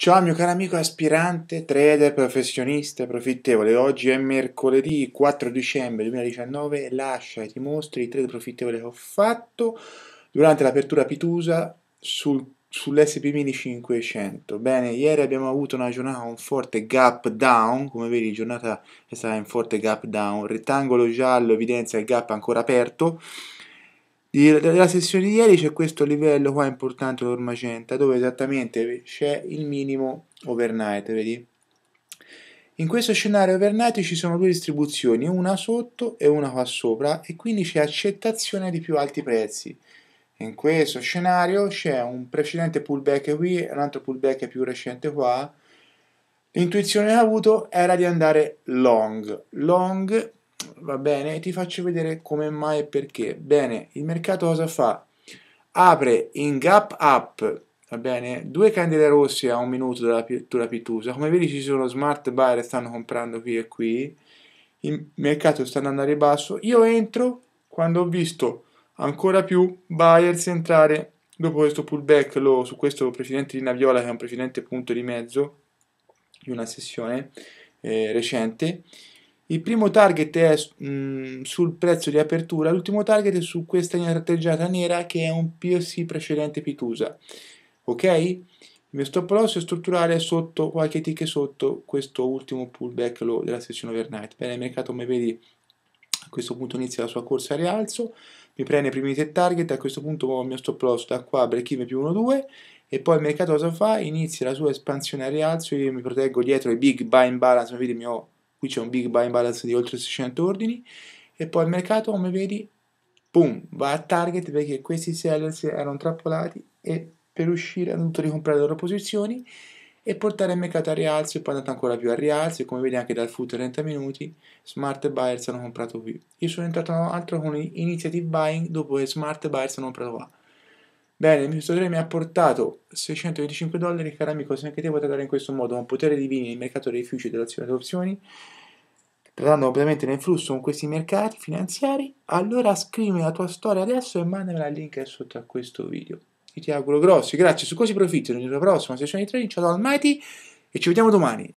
Ciao mio caro amico aspirante, trader, professionista, profittevole. Oggi è mercoledì 4 dicembre 2019, lascia e ti mostri i trade profittevoli che ho fatto durante l'apertura pitusa sul, sull'SP Mini 500. Bene, ieri abbiamo avuto una giornata con forte gap down, come vedi giornata è stata in forte gap down, rettangolo giallo evidenzia il gap ancora aperto, nella sessione di ieri c'è questo livello qua importante per magenta dove esattamente c'è il minimo overnight, vedi? In questo scenario overnight ci sono due distribuzioni, una sotto e una qua sopra e quindi c'è accettazione di più alti prezzi. In questo scenario c'è un precedente pullback qui e un altro pullback più recente qua. L'intuizione che ho avuto era di andare long, long va bene, e ti faccio vedere come mai e perché. Bene, il mercato cosa fa? Apre in gap up, va bene, due candele rosse a un minuto dalla pittura pittusa. Come vedi ci sono smart buyer stanno comprando qui e qui. Il mercato sta andando a ribasso. Io entro quando ho visto ancora più buyers entrare dopo questo pullback lo, su questo precedente linea viola che è un precedente punto di mezzo di una sessione eh, recente il primo target è mh, mm, sul prezzo di apertura, l'ultimo target è su questa linea tratteggiata nera che è un POC precedente Pitusa. Ok? Il mio stop loss è strutturale sotto qualche tick sotto questo ultimo pullback low della sessione overnight. Bene, il mercato come vedi a questo punto inizia la sua corsa a rialzo, mi prende i primi tre target, a questo punto il mio stop loss da qua break even più 1-2 e poi il mercato cosa fa? Inizia la sua espansione a rialzo, io mi proteggo dietro i big buy in balance, vedi il mio qui c'è un big buy balance di oltre 600 ordini e poi il mercato come vedi boom va a target perché questi sellers erano trappolati e per uscire hanno dovuto ricomprare le loro posizioni e portare il mercato a rialzo e poi è andato ancora più a rialzo e come vedi anche dal foot 30 minuti smart buyers hanno comprato qui io sono entrato altro con iniziative buying dopo che smart buyers hanno comprato qua Bene, il mio studiatore mi ha portato 625 dollari, caro amico, se anche te vuoi dare in questo modo un potere divino nel mercato dei rifiuti e dell'azione delle opzioni, trattando ovviamente nel flusso con questi mercati finanziari, allora scrivimi la tua storia adesso e mandami il link sotto a questo video. Io ti auguro grossi, grazie, su questi profitti, nella prossima sessione di trading, ciao da Almighty e ci vediamo domani.